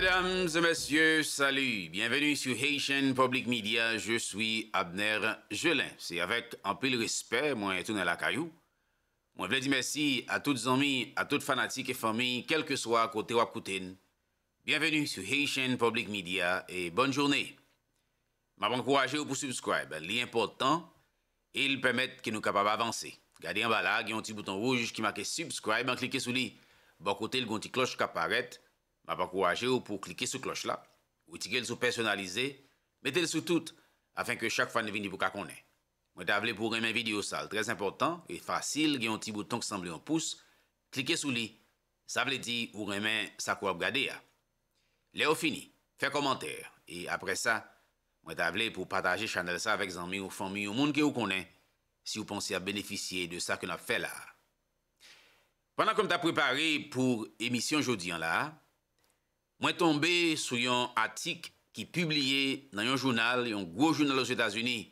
Mesdames et messieurs, salut. Bienvenue sur Haitian Public Media. Je suis Abner Jelin. C'est avec un peu de respect, moi, tourne à la caillou. Moi, je veux dire merci à toutes les amis, à toutes fanatiques et familles, quel que soit côté ou à côté. Bienvenue sur Haitian Public Media et bonne journée. M'a à pour subscribe. L'important, il permet que nous capables d'avancer. gardez en bas là, il y a un petit bouton rouge qui marque subscribe, en cliquez sur lui. Bon côté, le petit cloche qui apparaît. M'a pa kouwaje ou pou klike sou kloch la, ou ti gen sou personalize, mette sou tout, afin ke chak fa ne vini pou kak konen. Mwen ta vle pou remen video sal, trez important, e fasil, gen yon ti bouton ki sanble yon pousse, klike sou li. Sa vle di, ou remen sa kwa pou gade ya. Le ou fini, fe komantere, e apre sa, mwen ta vle pou pataje chanel sa vek zanmi ou fami ou moun ki ou konen, si ou ponse a beneficye de sa ke nou ap fe la. Pendan konm ta prepare pou emisyon jodi an la a, Mwen tombe sou yon atik ki publie nan yon jounal, yon gwo jounal os Etats-Unis,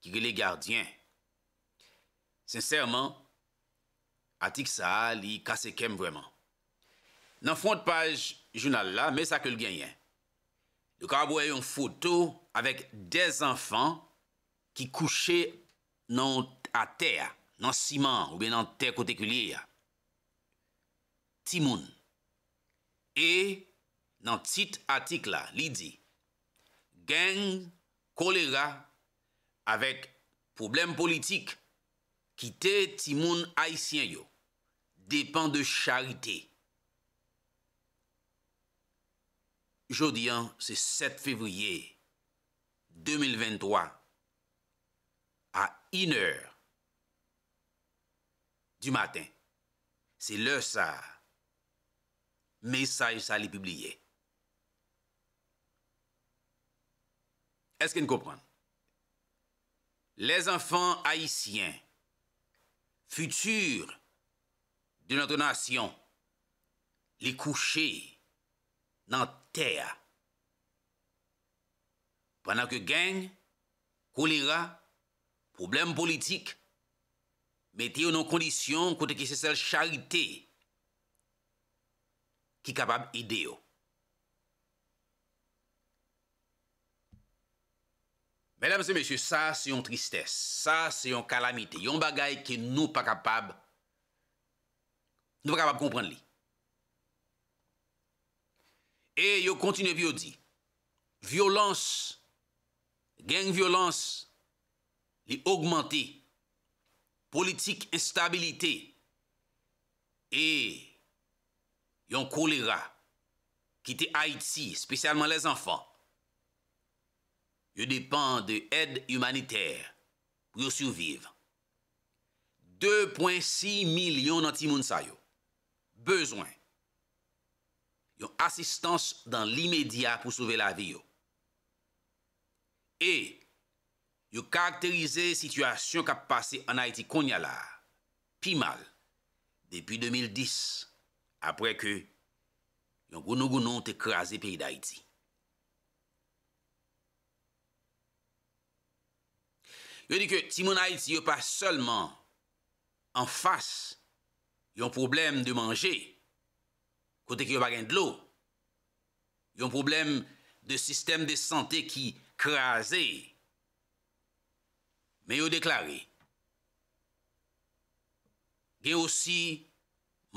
ki ge le gardien. Sinsèrman, atik sa li kasekem vwèman. Nan fwant page jounal la, mè sa ke l genyen. Yon foto avèk de zanfan ki kouche nan ater, nan siman ou be nan ter kote kulie ya. Timoun. E... Nan tit atik la, li di, gen kolera avèk poublem politik ki te timoun aisyen yo, depan de charite. Jodi an, se 7 fevriye 2023, a inèr du maten, se lè sa mesaj sa li pibliye. Est-ce que nous Les enfants haïtiens, futurs de notre nation, les coucher dans terre. Pendant que gang, choléra, problème politique, mettez nos conditions côté qui c'est celle charité qui est capable d'aider. Mèlèm sè mèchè, sa se yon tristès, sa se yon kalamite, yon bagay ki nou pa kapab, nou pa kapab kompren li. E yo kontine biyo di, violans, gen violans li augmenti politik instabilite e yon kolera ki te Haiti, spesyalman les enfans. Yo depan de ed humanitèr pou yo souviv. 2.6 milyon nantimoun sa yo. Bezwen. Yo asistans dan li medya pou souve la vi yo. E, yo karakterize situasyon kap pase an Haiti konyala. Pi mal. Depi 2010. Apre ke, yo gounou gounou te krasi pe yi d'Haiti. Yo di ke ti moun ay ti yo pa solman an fas yon problem de manje, kote ki yo pa gen d'lo, yon problem de sistem de sante ki kreaze. Me yo deklare, gen osi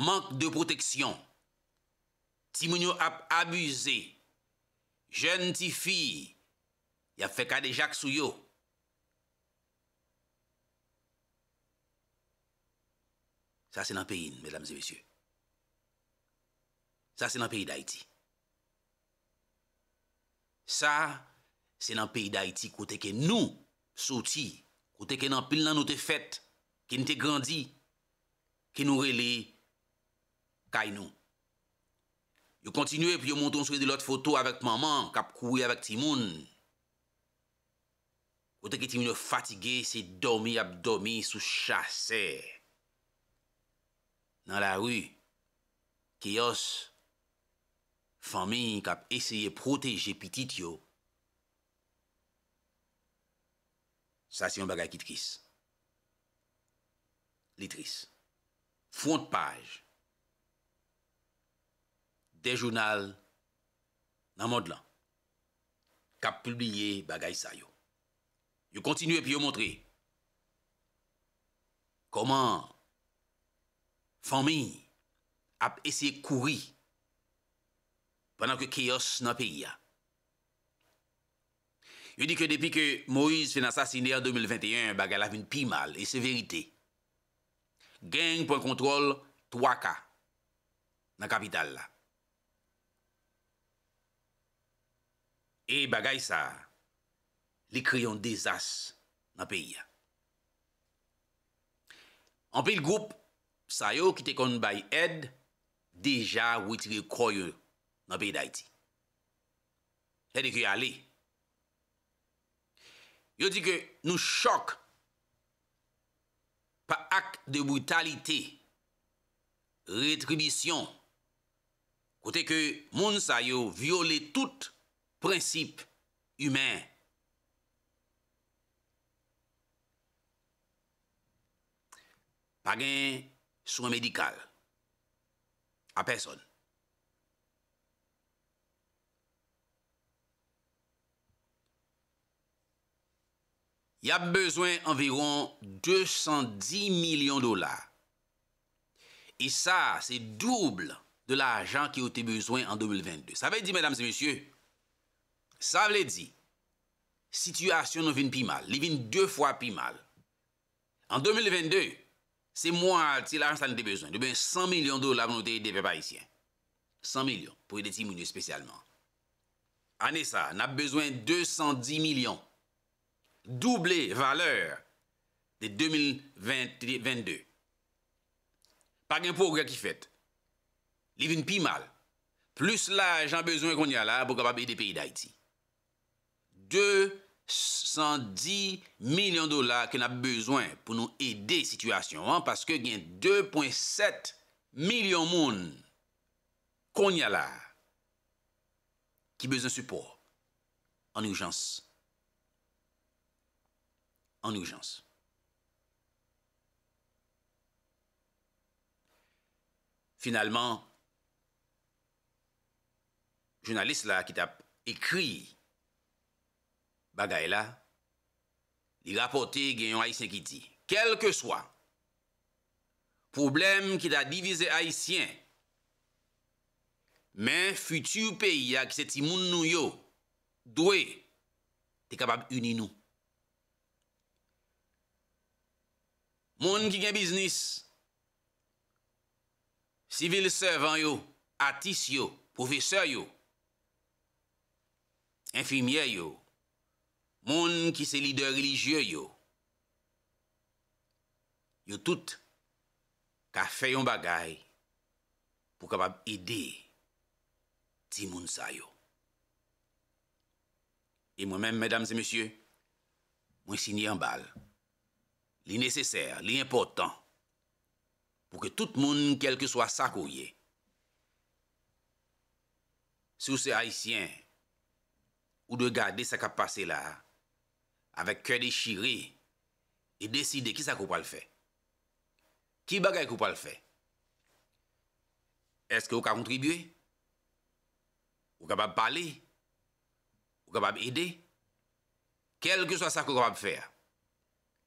mank de proteksyon, ti moun yo ap abuze, jen ti fi, yap fe kade jak sou yo. Sa se nan peyin, meslames e mesye. Sa se nan peyi d'Aiti. Sa se nan peyi d'Aiti kote ke nou soti, kote ke nan pil nan nou te fet, ki nou te grandi, ki nou rele kay nou. Yo kontinuye pi yo monton souye de lot foto avèk maman, kap kouye avèk timoun. Kote ke timoun yo fatige se domi ap domi sou chasey. nan la wu, ki os, fami kap eseye proteje pitit yo, sa siyon bagay kitris. Litris. Fon de paj. De jounal, nan mod lan, kap pulbile bagay sa yo. Yo kontinu epi yo montri, koman Fami ap ese kouri panan ke kios nan peya. Yo di ke depi ke Moïse fin asasine a 2021, bagay lavin pi mal e se verite. Geng pon kontrol 3K nan kapital la. E bagay sa li kriyon desas nan peya. An pe yil goup sa yo ki te kon bay ed, deja wite ge kroyo nan pey da iti. E di ki ale. Yo di ke nou chok pa ak de brutalite, retribisyon, kote ke moun sa yo viole tout prinsip ymen. Pagen soins médicaux à personne. Il y a besoin environ 210 millions de dollars. Et ça, c'est double de l'argent qui a été besoin en 2022. Ça veut dire, mesdames et messieurs, ça veut dire, situation nous vient plus mal, il vient deux fois plus mal. En 2022, Se mwa al ti la an sa nite bezwen, do ben 100 milyon do la bonote yi de pe pa yi sien. 100 milyon, pou yi deti mounye spesyalman. An e sa, n ap bezwen 210 milyon. Double valeur de 2022. Pak impou kwa ki fet. Livin pi mal. Plus la jan bezwen kon yi ala, pou ka pa be yi de pe yi da yi ti. 2. 110 milyon dola ke na bezwen pou nou edè situasyon an, paske gen 2.7 milyon moun kon ya la ki bezè support, an urjans. An urjans. Finalman, jounalist la ki tap ekri Bagay la, li rapote gen yon haisyen ki ti. Kel ke swa, poublem ki da divize haisyen, men futu peyi ya ki se ti moun nou yo, dwe, te kabab uni nou. Moun ki gen biznis, sivil servan yo, atis yo, poufese yo, enfimye yo, moun ki se lidè religyè yo, yo tout ka fè yon bagay pou kapab ide ti moun sa yo. E mwen mèm, mèdames et monsye, mwen sinye yon bal, li nesesèr, li important, pou ke tout moun kelke swa sakouye. Sou se haisyen ou de gade sa kapase la, avèk kèdè shirè e deside ki sa koupal fè? Ki bagay koupal fè? Eske ou ka kontribüe? Ou kapab pale? Ou kapab ede? Kèlke sa sa koupal fè?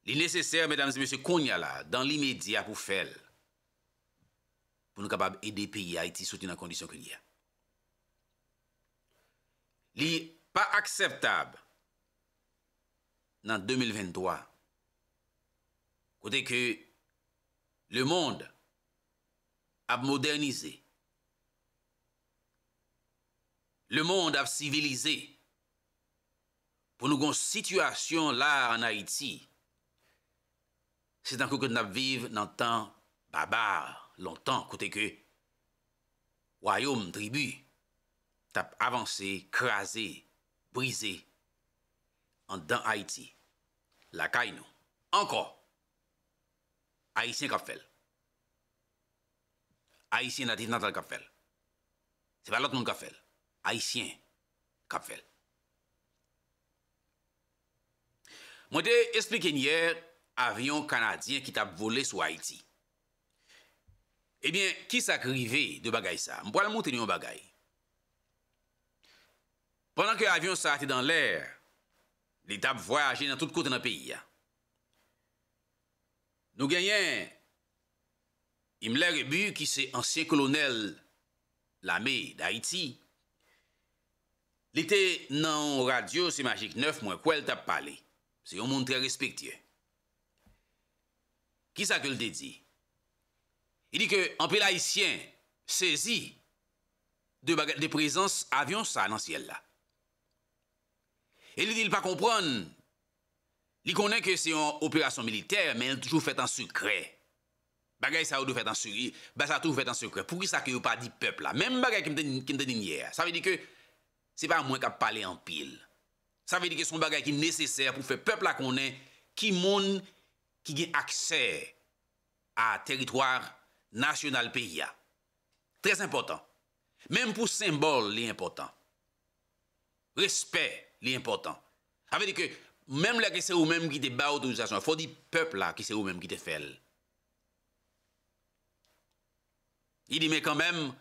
Li lèsesère, mèdames et mèsè, koun ya la, dan li mèdia pou fèl pou nou kapab ede peyi a iti soti nan kondisyon koun ya. Li pa akseptab nan 2023, kote ke le mond ap modernize, le mond ap civilize, pou nou goun situasyon la an Haiti, se dan kouk nan ap vive nan tan babar, lontan, kote ke wayoum, tribu, tap avanse, krasi, brise, an dan Haiti. lakay nou. Anko, Haitien kapfel. Haitien natif natal kapfel. Se pa lot moun kapfel. Haitien kapfel. Mwen te esplike nyer avyon kanadien ki tap vole sou Haiti. Ebyen, eh ki sa krive de bagay sa? Mwen po al moun tenyon bagay. Pendan ke avyon sa ate dan lèr, li tap voyaje nan tout kote nan peyi ya. Nou genyen, im lè rebu ki se ansye kolonel la mey d'Haïti, li te nan radio se magik neuf, mwen kwen tap pale, se yon moun tre respiktye. Ki sa ke l de di? I di ke, anpe l'Haïtien, sezi de prezans avyon sa nan siel la. E li dil pa kompron, li konen ke se yon operasyon militer, men toujou fet an sukret. Bagay sa ou do fet an sukret, ben sa toujou fet an sukret. Pou ki sa ke yo pa di pepl la. Mem bagay ki mte din yer, sa ve di ke se pa mwen ka pale an pil. Sa ve di ke son bagay ki neseser pou fe pepl la konen ki moun ki gen akser a teritwar nasyonal peya. Trez impotant. Mem pou sembol li impotant. Respet. L'important. important. que même que même même qui vous se ou qui' il te que otorizasyon, faut même peuple là qui même qui même qui te fait. Il même moins quand même,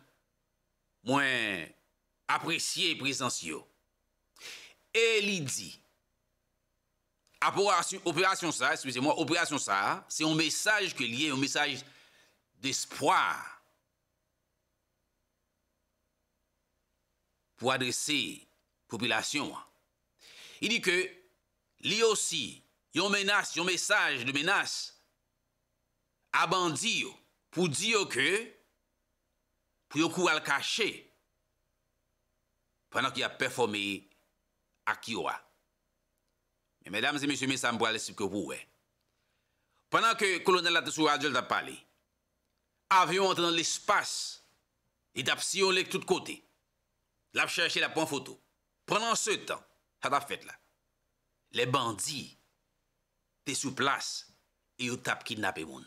et il Il à propos dit, Opération ça, excusez-moi, opération ça, c'est un message que lié, un message d'espoir pour adresser population. Hein. I di ke li osi yon menas, yon mesaj de menas aban di yo pou di yo ke pou yon kou al kache penan ki ap performe ak yowa. Men, mesdames et messieurs, men sa mbou alesip ke pou we. Penan ke kolonel atesou Adjel tap pale, avyon antenan l'espace et ap siyon lek tout kote. Lap chache la pon foto. Penan se tan, sa ta fèt la. Le bandi te sou plas e yo tap kidnape moun.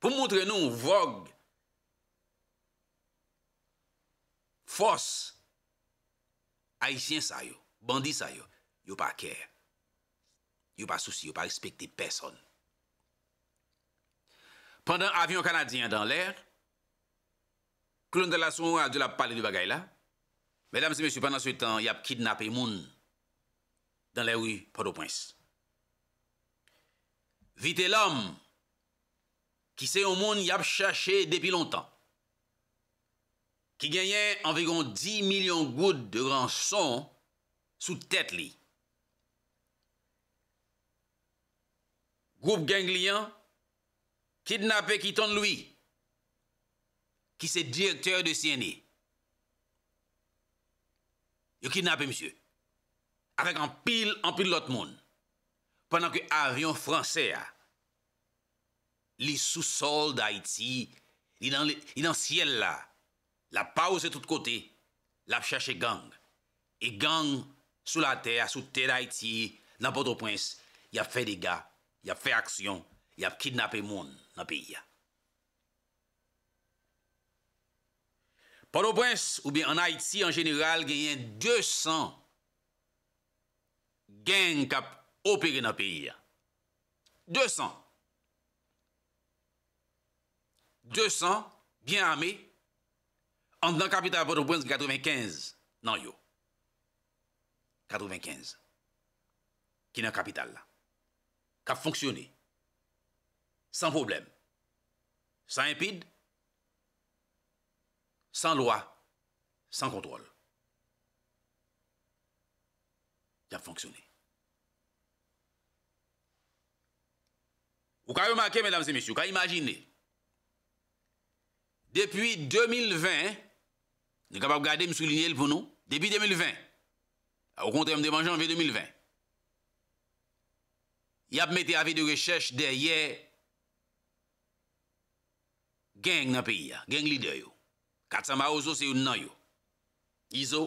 Pou moutre nou vogue fos haisyen sa yo, bandi sa yo, yo pa kèr. Yo pa souci, yo pa respekte person. Pendan avyon kanadyen dan lèr, kloun de la sona de la pale di bagay la, Mesdames et messieurs, pendant ce temps, y ap kidnappé moun dans l'aïe Port-au-Prince. Vite l'homme ki se y a moun y ap chaché depi lontan. Ki genyen envigon 10 milyon gout de rançon sou tèt li. Goup ganglian kidnappé ki ton loui ki se direkteur de sien ni. E. Yo kidnape msye, avek an pil, an pil lot moun, pwennan ke avyon franse a, li sou sol da Haiti, li nan ciel la, la pau se tout kote, la ap chache gang, e gang sou la ter, sou ter Haiti, nabotro pwens, y ap fe diga, y ap fe aksyon, y ap kidnape moun nan piya. Port-au-Prince ou bi en Haïti en jeneral genyen 200 gen kap opere nan peyi ya. 200. 200, biyan ame, an nan kapital Port-au-Prince 95 nan yo. 95. Ki nan kapital la. Kap fonksyoni. San problem. San impide. sans loi, sans contrôle. Il a fonctionné. Vous pouvez remarquer, mesdames et messieurs, vous imaginer, depuis 2020, nous sommes de garder, me souligner pour nous, depuis 2020, au contraire, je janvier 2020, il a mis des avis de recherche derrière gang dans le pays, gang leader. Kat sa ma ouzo se yon nan yo. Izo.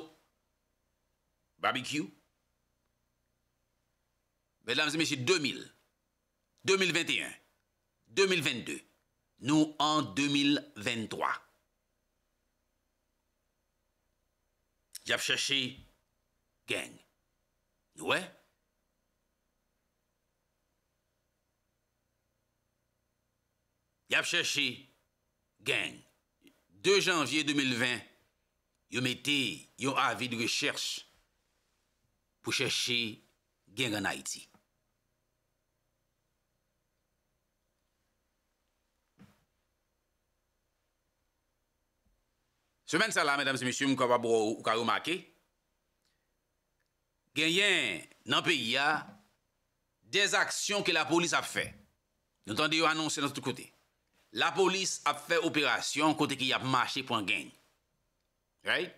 Barbecue. Ben lam se me si 2000. 2021. 2022. Nou an 2023. Jap cheshi gen. Nou we? Jap cheshi gen. 2 janvye 2020, yon mette yon avi de recherche pou cheshe gen gen Haiti. Semen sa la, mèdames et messieurs, mwen kwa wap wap wou kwa wou ma ke, gen yon nan peyi ya, des aksyon ke la polis ap fe, yon tande yon anonsen nan tout kotey. la polis ap fè operasyon kote ki ap mache pou an geng. Right?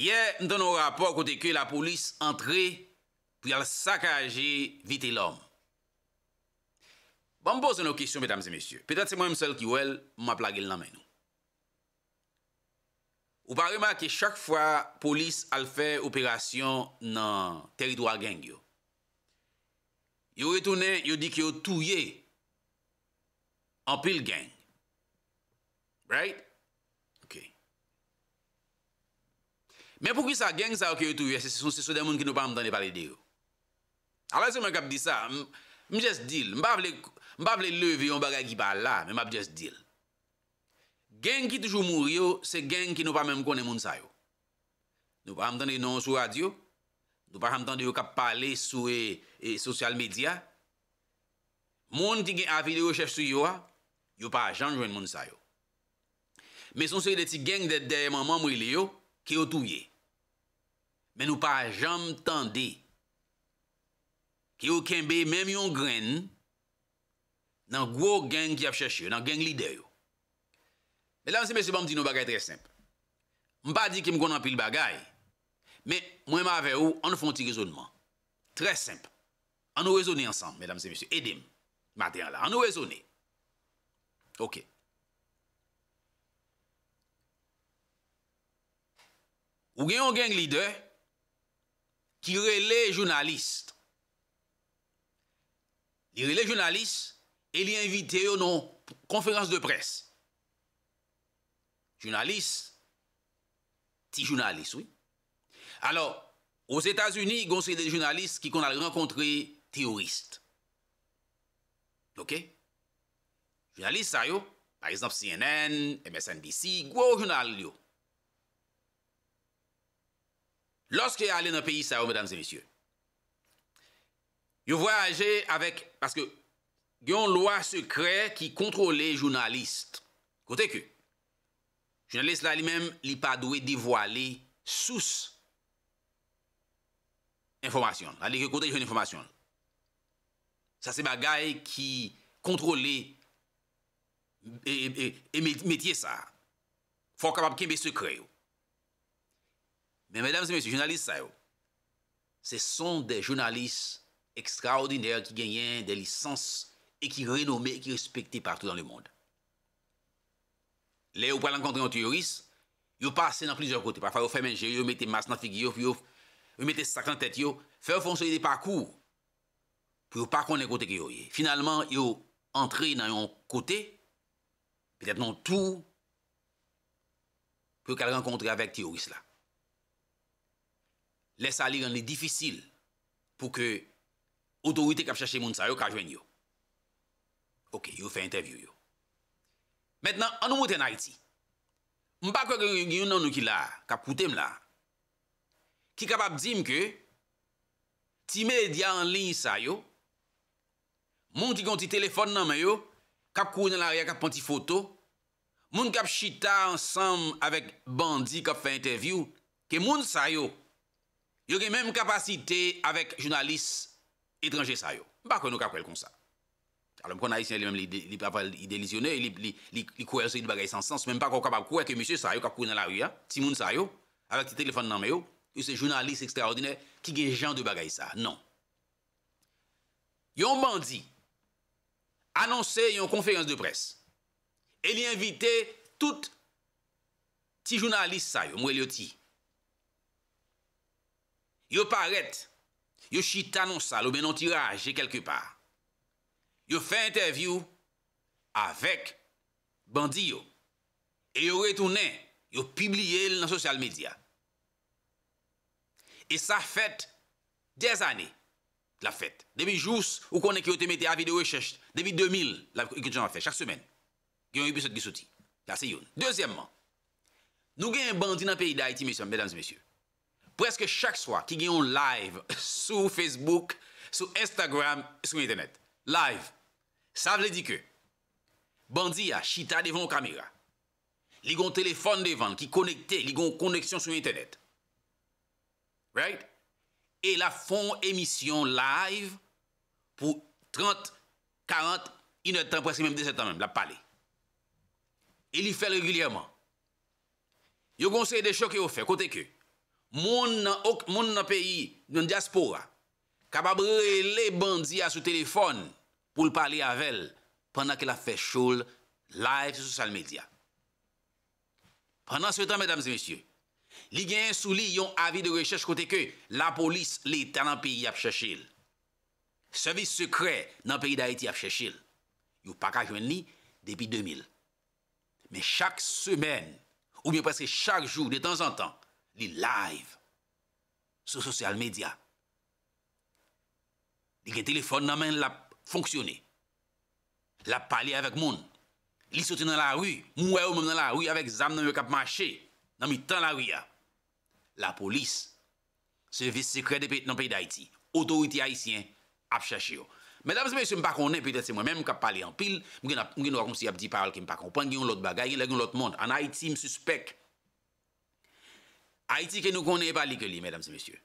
Ye, n'dan nou rapor kote ki la polis antre pou yal sakaje vite l'om. Bon, m'bozoun nou kisyon, metamse mesyou. Petat se mwen msel ki ou el, m'ap lage l'anmen nou. Ou pareman ki chak fwa polis al fè operasyon nan teritouan geng yo. Yo retounen, yo di ki yo touye Anpil gen. Right? Ok. Men pou ki sa non eh, eh, gen sa ou ki yo touye, se son se sou den moun ki nou pa amdane pale deyo. Alè se men kap di sa, m jes dil. M pa vle leve yon bagay ki pale la, men m ap jes dil. Gen ki toujou mouri yo, se gen ki nou pa mèm kone moun sayo. Nou pa amdane yon nan sou radio, nou pa amdane yon kap pale sou e sosyal medya. Moun ki gen api deyo chèche sou yo a, yo pa jan jwen moun sa yo. Me son se yon de ti geng de deyman moun mwile yo, ki yo touye. Men yo pa jan tan dey. Ki yo kenbe menm yon gren, nan gwo geng ki ap chache yo, nan geng lider yo. Me lan se mese bom di nou bagay tre semp. M pa di ki m goun anpil bagay, men mwen ma ave yo, an nou fon ti rezonman. Tre semp. An nou rezonni ansan, medam se mese, edim, maten la, an nou rezonni, Ok. Ou gen un gang leader qui Il est Il journaliste et e il est invité à une conférence de presse. Journaliste. petit journaliste, oui. Alors, aux états unis ont y des journalistes qui ont rencontré des terroristes. Ok? journalistes, par exemple CNN, MSNBC, gwo journal yo. Lorsque vous allé dans le pays ça, mesdames et messieurs, vous voyagé avec, parce que y a une loi secrète qui contrôle les journalistes. Côté que, journaliste là lui-même, pas doué dévoiler source information. Allez, côté une information. Ça c'est bagaille qui contrôle E, e, e, et métier sa fò kapab kèmbe se kre yo men mèdèm se mèdèm se jounalist sa yo se son de jounalist ekstraordinèr ki genyen de lisans e ki renomè e ki respektè partou nan le mond lè yo pralank kontè yon teoris yo pasè nan plizèr kote pa fè yo fè menjè yo yo metè mas nan figi yo yo metè sak nan tèt yo fè yo fonsoyè de pakou pou yo pakon lè kote ki yo ye finalman yo antre nan yon kote Petet non tou pou kal renkontre avèk teoris la. Lè sa li ren li difisil pou ke otorite kap chèche moun sa yo kajwen yo. Ok, yo fè intervyu yo. Mèt nan, an nou mouten a iti. M pa kwe gen yon nan nou ki la kap koutem la ki kap ap di m ke ti medya an lin sa yo moun ki kon ti telefon nan men yo kap kou nan la riyan, kap pantifoto, moun kap chita ansam avek bandi, kap fe interview, ke moun sayo, yo gen menm kapasite avek jounalist etranje sayo. Mpa kon nou kap kou el kon sa. Al mpon a yon sen, li apal ide lisyonè, li kou el se yon bagay sans sens, menm pa kon kap ap kou e ke msye sayo kap kou nan la riyan, ti moun sayo, avek ti telefon nan me yo, yon se jounalist ekstraordinè, ki gen jan de bagay sa. Non. Yon bandi, anonsè yon konferens de pres, el yon invite tout ti jounalisa yon mweli oti. Yon paret, yon chita non sa, lò menon tirajè kelke par. Yon fè interview avèk bandiyo, e yon retounè, yon pibliye lè nan sosyal medya. E sa fèt 10 anè, La fèt. Demi jous ou konen ki yo te mette avi de wèchech. Demi 2000 la fèt. Chak semen. Gyon yon bisot gisoti. Kase yon. Dezyèmman. Nou gen yon bandi nan peyi da iti mesyon. Medan zi mesyon. Preske chak swa ki gen yon live. Sou Facebook. Sou Instagram. Sou internet. Live. Sa vle di ke. Bandi ya. Chita devan yon kamera. Ligon telefon devan. Ki konekte. Ligon koneksyon sou internet. Right? Right? et la font émission live pour 30, 40, une heure de temps, presque même 17 ans même, la parler. Il y fait régulièrement. Yo conseille des choses qu'il fait, côté que, mon, pays, dans diaspora, capable de les bandits à son téléphone pour parler avec elle pendant qu'elle a fait show live sur les médias. Pendant ce temps, mesdames et messieurs, Li gen sou li yon avi de rechèche kote ke la polis li tè nan piyi ap chèchil. Servis sekre nan piyi da eti ap chèchil. Yon pa kajwen li depi 2000. Men chak semen, ou mwen preske chak joun de tan zan tan, li live, sou sosyal media. Li gen telefon nan men lap fonksyonè. Lap palè avèk moun. Li sote nan la ru, mwen ou mwen nan la ru avèk zan nan yon kap mache. Nan mi tan la wiya, la polis, servis sekrede nan peyi d'Haïti, otoriti Haitien ap chache yo. Mèdames et messieurs, m'pakone, pèdè se mwen, mèm m'kap pale yon pil, mwen gen nou akom si ap di paral ki m'pakon. Pan gen yon lot bagay, gen lè gen yon lot moun. An Haïti m'suspek. Haïti ke nou konen yon pale ke li, mèdames et messieurs.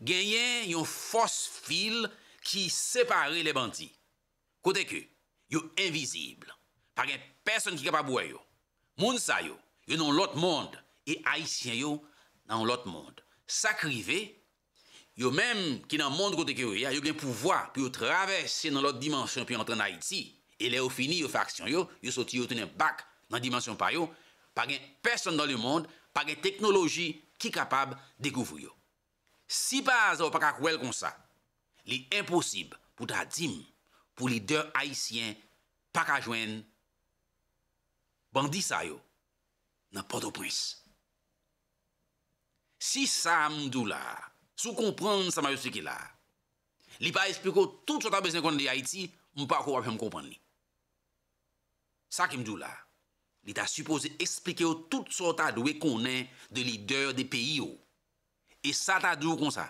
Gen yon fos fil ki separe le banti. Kote ke, yon invisible. Par gen person ki kapaboua yo. Moun sa yo, yon yon lot moun de. e Haitien yo nan lot moun. Sakri ve, yo menm ki nan moun gote ki ou ya, yo gen pouvoi pou yo travesse nan lot dimansyon pou yo antren Haiti, e le ou fini yo faksyon yo, yo soti yo tenen bak nan dimansyon pa yo, pa gen person nan loun moun, pa gen teknologi ki kapab degouvri yo. Si pa zavou pa kakouel kon sa, li imposib pou ta tim pou li de Haitien pa kajwen bandisa yo nan potoprisse. Si sa mdou la, sou komprenn sa ma yo seke la, li pa esplikou tout sou ta beznen konnen de Haiti, mpa akou apèm komprenn li. Sa ke mdou la, li ta supose esplikou tout sou ta dwe konnen de lider de peyi yo. E sa ta dwe kon sa.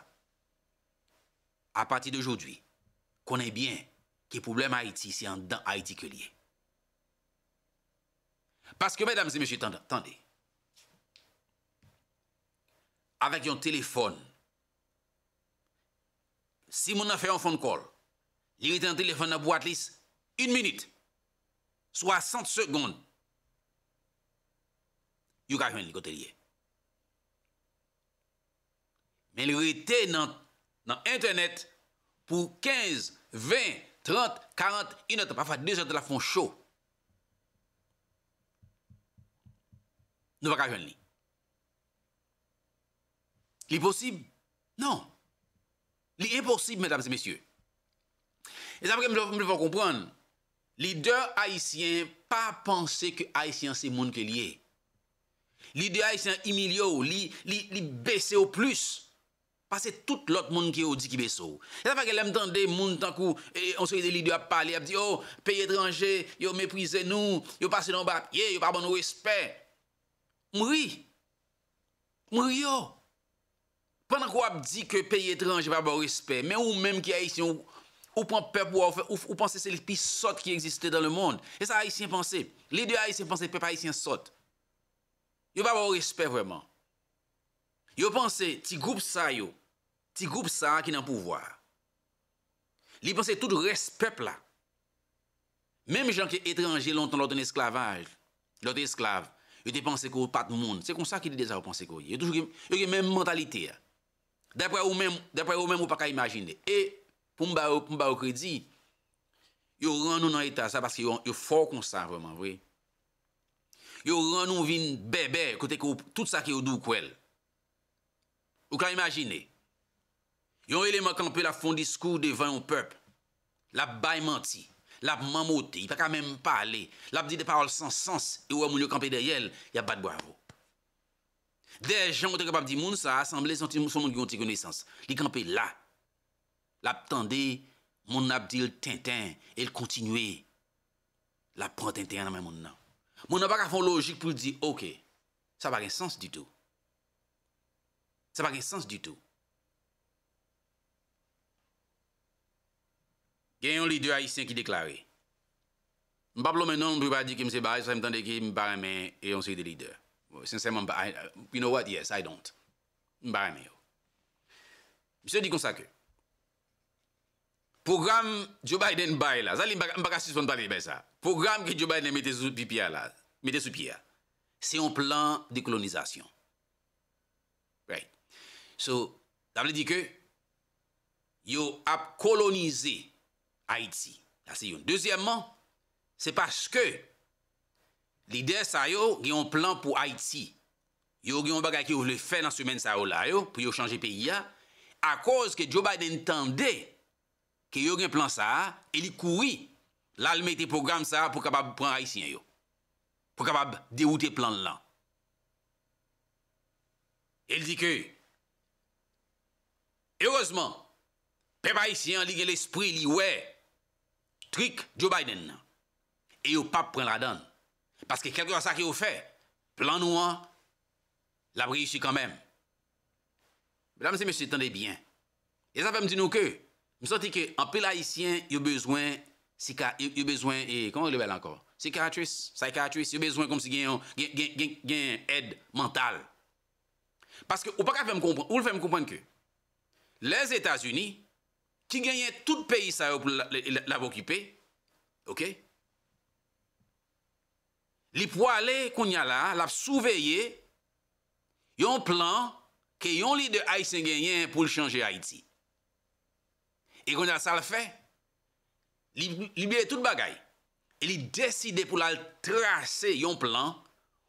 A pati de joudwi, konnen bien ki poublem Haiti si an dan Haiti ke liye. Paske, mesdames et messieurs, tendez. avèk yon telifon, si moun nan fè yon fon kol, li wite yon telifon nan bo atlis, yon minit, 60 segond, yon kajwen li kote liye. Men li wite nan internet, pou 15, 20, 30, 40, inot pa fa 2 jant la fon chou, nou pa kajwen li. Li posib? Non. Li imposib, mesdames et messieurs. E sa pa ke mwen pou mwen pou konpon, li de Aisyen pa panse ke Aisyen se moun ke liye. Li de Aisyen imilyo, li bese yo plus. Pase tout l'ot moun ki yo di ki beso. E sa pa ke lem tan de moun tan ku, e on se li de li de ap pale, ap di yo pey etranje, yo meprize nou, yo pase nan bapye, yo pa ban ou espè. Mwri. Mwri yo. Pendant qu'on a dit que pays étranger va avoir respect, mais ou même qui haïtien ou, ou prend c'est le pire sot qui existe dans le monde. Et ça haïtien pensent. Les deux haïtiens pensent que les peuple haïtien sot. vont va avoir respect vraiment. Yo pensez ti groupe ça yo, groupe ça qui le pouvoir. Li pensez tout respect là. Même gens qui étrangers longtemps lors d'un esclavage, lors pensent ils pensaient qu'on pas de monde. C'est comme ça qu'ils déjà pensé qu'on y. Ils toujours la même mentalité. Hein. Depre ou men, depre ou men ou pa ka imajine. E, pou mba ou, pou mba ou kredi, yo ran nou nan etan sa, paske yo for konsan vreman vre. Yo ran nou vin bebe, kote kou, tout sa ki yo dou kwel. Ou ka imajine, yon eleman kampe la fon diskou devan ou pep, la bay manti, la mamote, yi pa ka men pale, la pdi de parol sans sens, yo e wè moun yo kampe de yel, ya bat bo avou. Deye jan wote kapap di moun sa asamble santi moun son moun yon ti konesans. Li kanpe la. Lap tande, moun ap di yon tintin, el kontinwe, lap pran tintin nan men moun nan. Moun nan bak a fon logik pou di, ok, sa pa gen sens di tou. Sa pa gen sens di tou. Gen yon lide a isen ki deklare. M pa plo men nan m pou pa di ki m se bari, sa m tende ki m bari men, e yon se yon lide a. Sinseman, you know what, yes, I don't. Mba reme yo. Mse di konsa ke, program Joe Biden bay la, zali mba kasyus pon pade be sa, program ki Joe Biden mette sou piya la, mette sou piya, se yon plan de kolonizasyon. Right. So, damle di ke, yo ap kolonize Haiti. Dezyèmman, se pache ke, Lide sa yo geyon plan pou Haïti. Yo geyon bagay ki yo le fè nan semen sa yo la yo pou yo chanje peyi ya. A koz ke Joe Biden tende ke yo gen plan sa, el yi koui lal meti program sa pou kapab pran Haïti yo. Pou kapab devouti plan lan. El di ke, erozman, pe pa Haïti yo li gen l'esprit li we, trik Joe Biden nan. E yo pap pran la dan. Paske kelkwa sa ki ou fe, plan nou an, la bri yishi kan men. Ben am si mè se tande bien. E sa fèm di nou ke, mè soti ke an pil haisyen, yo bezwen, yo bezwen, yo bezwen, e kon yon level ankor, sikaratris, sikaratris, yo bezwen konm si gen yon, gen, gen, gen, gen, gen, gen, ed mental. Paske ou pa kè fèm kompon, ou fèm kompon ke, les Etats-Unis, ki genyen tout peyi sa yo pou la vokipe, ok, Li pou alè koun ya la, la pou souveye yon plan ke yon li de Haitien genyen pou li chanje Haiti. E koun ya sa la fe, li biye tout bagay. E li deside pou la trase yon plan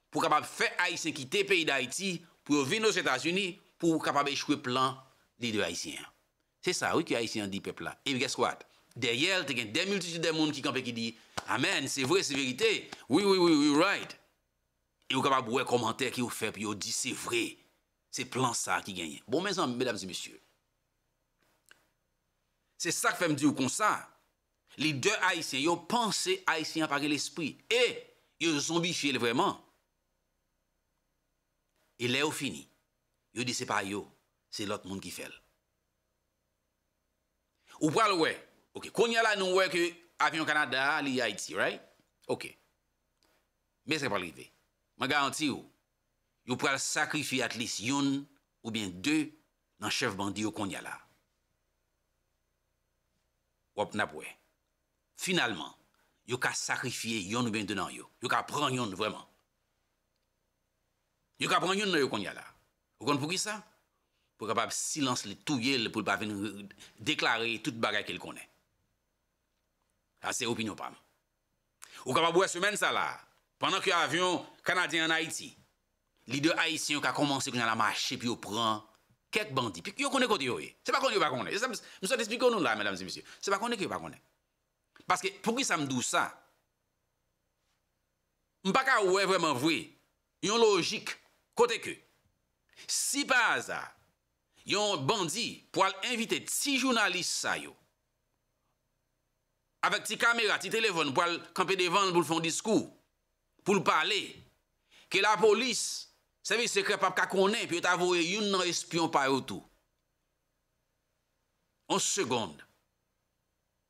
pou kapab fè Haitien ki te peyi de Haiti pou yo vin nou Sétats-Unis pou kapab e chkwe plan li de Haitien. Se sa, wè ki Haitien di pepla. E wè geskouat, deryèl te gen den multisite de moun ki kanpe ki di Amen, c'est vrai, c'est vérité. Oui, oui, oui, oui, right. Y'ou kapap wè kommentèr ki y'ou fè, pi y'ou di c'est vrai. C'est plan sa ki genyen. Bon, men son, mesdames et messieurs, c'est sa ki fèm di y'ou kon sa. Li dè Aïsien, y'ou pensè Aïsien apare l'esprit, et y'ou zonbi fè lè vreman. Et lè y'ou fini, y'ou di separe y'ou, c'est l'ot moun ki fèl. Ou pral wè, ok, kon y'ala nou wè ki Avion Kanada li Haiti, right? Ok. Mè sè pralrive. Mè garanti yo. Yo pral sakrifye atlis yon ou bien de nan chev bandi yo konyala. Wop napwe. Finalman, yo ka sakrifye yon ou bien denan yo. Yo ka pran yon vreman. Yo ka pran yon nan yo konyala. Yo kon pou ki sa? Pou kapap silans li touye li pou pa vin deklare tout bagay ke l konen. Ase opin yo pam. Ou ka mabouye semen sa la, pandan ki avyon kanadyen an Haiti, li de Haitien ou ka komanse ki nan la mache pi yo pran, kek bandi, pi yo kone kote yo e. Se pa kone yo pa kone. Moussa despikon nou la, se pa kone ki yo pa kone. Paske pou ki sa mdou sa, mpa ka ou e vremen vwe, yon logik kote ke. Si pa aza, yon bandi pou al invite ti jounaliste sa yo, Avèk ti kamera, ti telefon pou al kampè devan pou l'fon diskou, pou l'pale, ke la polis, seve se krep ap kakone, pi ou t'avouye yon nan espyon pa yotou. An segonde,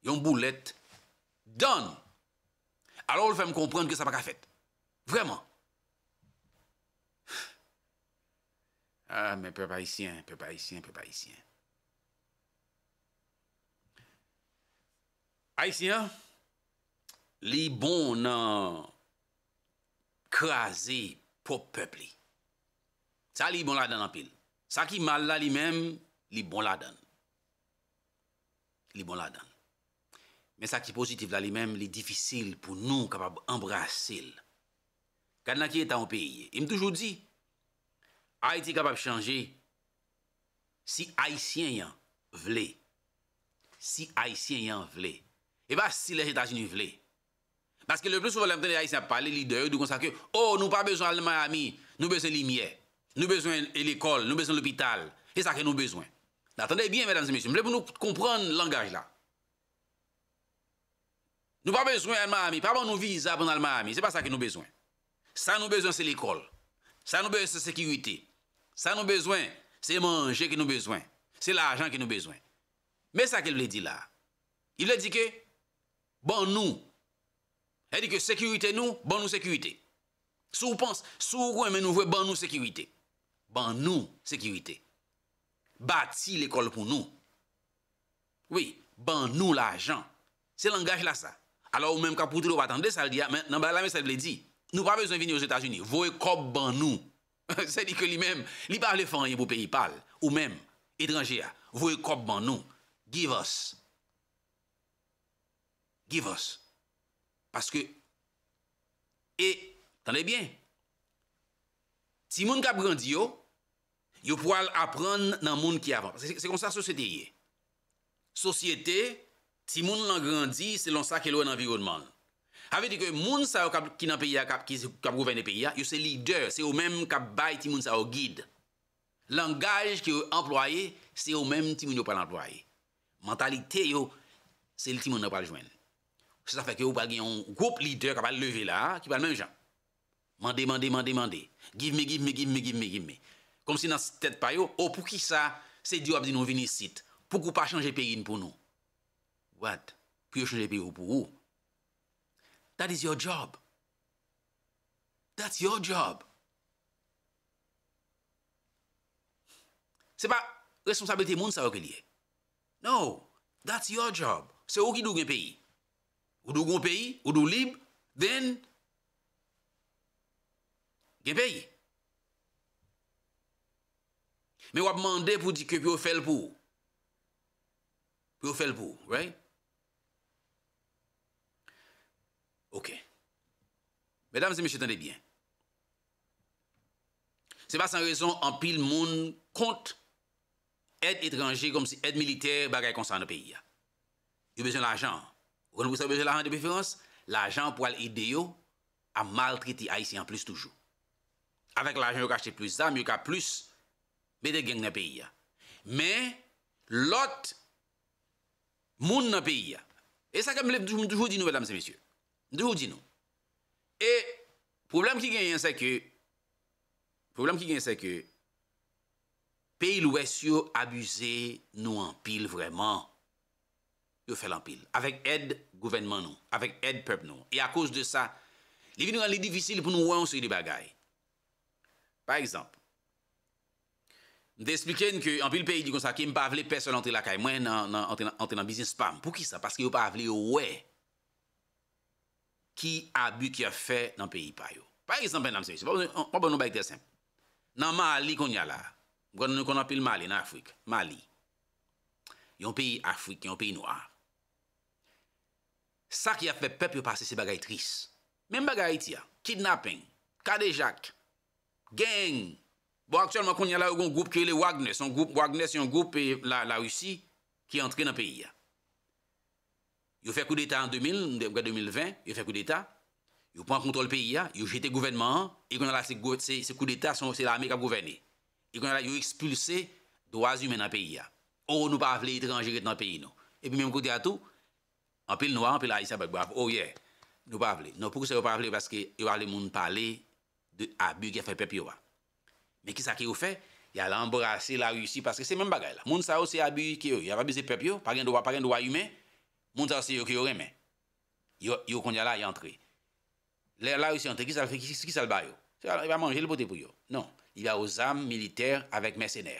yon boulet, dan, alò l'fèm komprende ke sa pa ka fèt. Vreman. Ah, men, pè pa yisyen, pè pa yisyen, pè pa yisyen. Aisyen, li bon nan krasi pou pepli. Sa li bon la dan anpil. Sa ki mal la li men, li bon la dan. Li bon la dan. Men sa ki pozitif la li men, li difisil pou nou kapab embrasil. Kad na ki etan ou peyi, im toujou di, a iti kapab chanje si aisyen yan vle. Si aisyen yan vle. Et bien, si les États-Unis voulaient. Parce que le plus souvent, les Haïtiens parlent, les leaders, ils disent que, oh, nous pas besoin de Miami. nous besoin de lumière, nous besoin de l'école, nous besoin de l'hôpital. C'est ça que nous besoin. Attendez bien, mesdames et messieurs, veux que nous comprendre le langage là. Nous pas besoin de Miami. pas besoin nous visa pour l'Allemagne, Ce c'est pas ça que nous besoin. Ça nous besoin, c'est l'école. Ça nous besoin, c'est sécurité. Ça nous besoin, c'est manger que nous besoin. C'est l'argent que nous besoin. Mais ça qu'il veut dit là. Il a dit que Ban nou. E di ke sekurite nou, ban nou sekurite. Sou pons, sou gwen men nou vwe, ban nou sekurite. Ban nou sekurite. Bati l'ekol pou nou. Oui, ban nou ah, non, la jan. Se langaj la sa. Alo ou menm kapouti lou patande, sa l'di ya, men, nan ba la men sa l'di di. Nou pa bezon vini ou Zeta Zuni, vwe kop ban nou. Se di ke li menm, li pa alefan yon pou peyi pal. Ou menm, idranjea, vwe kop ban nou. Give us security. Kivos, paske, e, tan de byen, ti moun kap grandio, yo pou al apran nan moun ki avan. Se kon sa sosyete ye. Sosyete, ti moun langrandi, se lon sa ke lou an environman. Avede ke moun sa yo kap kina piya, kap kiz, kap gouvene piya, yo se lider, se yo menm kap bay ti moun sa yo gid. Langaj ki yo employe, se yo menm ti moun yo pal employe. Mentalite yo, se li ti moun apal jweni. Se sa feke ou pa gen yon group leader kapal leve la, ki pal men jan. Mande, mande, mande, mande. Give me, give me, give me, give me, give me. Kom si nan set payo, ou oh, pou ki sa se diyo ap di nou vini sit. Pouk ou pa chanje peyin pou nou. What? Pou yo chanje peyo pou ou? That is your job. That's your job. Se pa responsabilite moun sa wak liye. No, that's your job. Se ou ki dou gen peyi. Ou dou goun peyi, ou dou lib, den, gen peyi. Men wap mande pou di ke pou yo fel pou. Pou yo fel pou, right? Ok. Mèdames et mèchè, tande bien. Se pa san rezon, an pil moun kont et etranje kom si et militer baka y kon san nou peyi ya. Yo bezon l'ajan. Vous savez, besoin l'argent de préférence, l'argent pour a maltraité maltraité Haïtien plus toujours. Avec l'argent, vous achetez plus d'armes, vous plus de gangs dans le pays. Mais l'autre monde dans le pays. Et ça, comme je toujours dis, mesdames et messieurs, vous dis nous. Et le problème qui gagne, c'est que, problème qui gagne, c'est que, pays l'Ouest abusé nous en pile vraiment. Yo fè l'ampil. Avèk ed guvenman nou. Avèk ed pep nou. E a kous de sa, li vinou an li divisil pou nou wè an sou li bagay. Par ekzamp. Mdè espliken ki, ampil peyi di kon sa, ki mpa avle person ante lakay, mwen non, non, ante nan bizis spam. Pou ki sa? Paske yo pa avle yo wè ki abu ki a fè nan peyi payo. Par ekzamp en nan se. Se pòpon nou bagay te sem. Nan Mali kon nye la, mwen kon anpil Mali nan Afrik. Mali. Yon peyi Afrik, yon peyi nou av. Sa ki a fe pep yo pase se bagay tris. Men bagay iti ya. Kidnapping. Kadejak. Geng. Bon, aktualman kon yal la yon goup kile Wagner. Son goup Wagner yon goup eh, la russi ki entre nan peyi ya. Yo fe kou d'eta an 2000, mde mga 2020. Yo fe kou d'eta. Yo pon kontrol peyi ya. Yo jete gouvenman. E kon ala se kou d'eta son se la ame ka gouveni. E kon ala yo ekspulse do azi men nan peyi ya. Ou nou pa avle itranjiret nan peyi nou. E pi men kou di atou. Anpil nou anpil a yisa bak bo av, ou ye, nou pa avle, nou pou se yo pa avle paske yo avle moun pale de abu ke fe pep yo wa. Me ki sa ki yo fe, yal embrase la russi paske se men bagay la. Moun sa ou se abu ke yo, yal abu se pep yo, pa gen do wa, pa gen do wa yume, moun sa ou se yo ke yo reme. Yo kondyal la yantre. Le la russi yantre, ki sal ba yo? Se al manje le bote pou yo? Non. Yal ou zam militer avek mersener,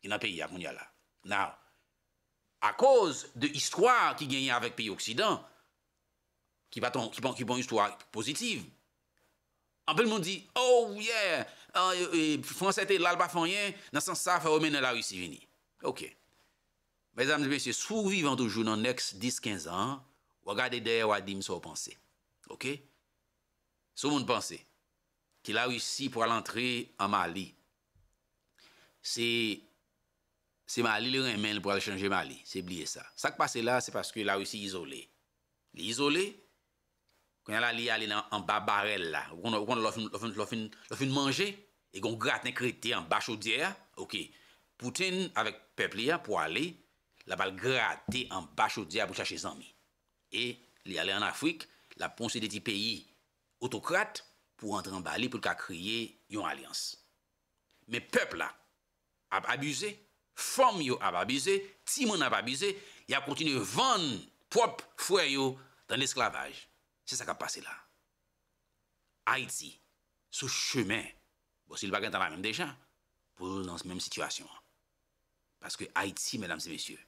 ki nan pe yal kondyal la. Nou. a koz de histwa ki genye avèk peyi Oksidan, ki pon histwa pozitiv. An pel moun di, oh yeah, euh, euh, euh, Fransete lal pa fanyen, nan san sa fè omen lal usi veni. Ok. Mezam di mesye, sou vivan toujou nan next 10-15 an, wakade der wadim sou panse. Ok. Sou moun panse, ki lal usi pou al antre an Mali. Se, Se Mali li remen pou ale chanje Mali, se bliye sa. Sa k pase la, se paske la wisi izole. Li izole, kwenye la li ale nan babarel la. Ou kwenye lo fin manje, e kon graten krete an bachodier, ok. Pouten avèk pepli ya pou ale, la bal graten an bachodier pou chache zami. E li ale an Afrik, la ponse de ti peyi autokrate, pou rentre an Bali pou lika kriye yon alians. Me pepl la, ap abuse, Fom yo avabize, timoun avabize, ya kontine van prop fwe yo dan esklavaj. Se sa ka pase la. Haiti, sou chemen, bo si l bagen tan la men dejan, pou nan se menm situasyon. Paske Haiti, menam se mesye,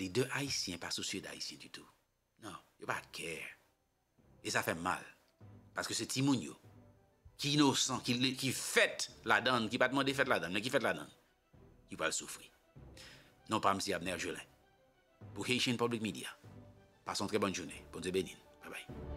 li de Haitien pa sou syed Haitien du tout. Non, yo pa kèr. E sa fè mal. Paske se timoun yo, ki inosan, ki fèt la don, ki pa te mwade fèt la don, ki fèt la don, yo pa l soufri. Non pas M. Abner Jolin. Pour Haitian Public Media. passez une très bonne journée. Bonne journée. Bye bye.